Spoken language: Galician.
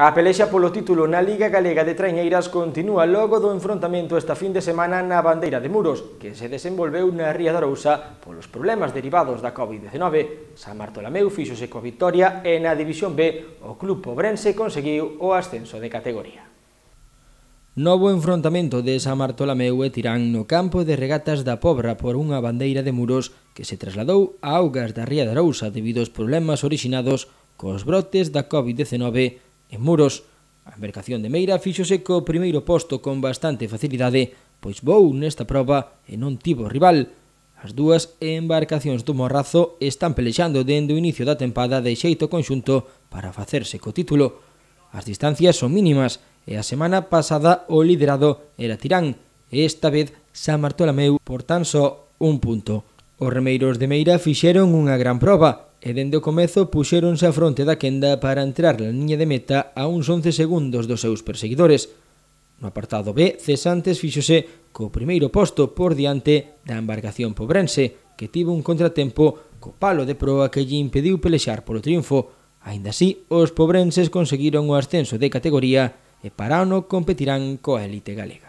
A pelexa polo título na Liga Galega de Traiñeiras continúa logo do enfrontamento esta fin de semana na Bandeira de Muros, que se desenvolveu na Ría de Arousa polos problemas derivados da Covid-19. San Martolameu fixose coa victoria e na División B o club pobrense conseguiu o ascenso de categoría. Novo enfrontamento de San Martolameu e Tirán no campo de regatas da Pobra por unha bandeira de muros que se trasladou a augas da Ría de Arousa debido aos problemas orixinados cos brotes da Covid-19 En Muros, a embarcación de Meira fíxose co primeiro posto con bastante facilidade, pois vou nesta proba e non tivo rival. As dúas embarcacións do Morrazo están pelexando dende o inicio da tempada de xeito conxunto para facerse co título. As distancias son mínimas e a semana pasada o liderado era Tirán e esta vez San Bartolomeu por tan só un punto. Os remeiros de Meira fixeron unha gran proba e dende o comezo puxéronse a fronte da quenda para entrar na liña de meta a uns 11 segundos dos seus perseguidores. No apartado B, Cesantes fíxose co primeiro posto por diante da embarcación pobrense, que tivo un contratempo co palo de proa que lle impediu pelexar polo triunfo. Ainda así, os pobrenses conseguiron o ascenso de categoría e para ano competirán coa élite galega.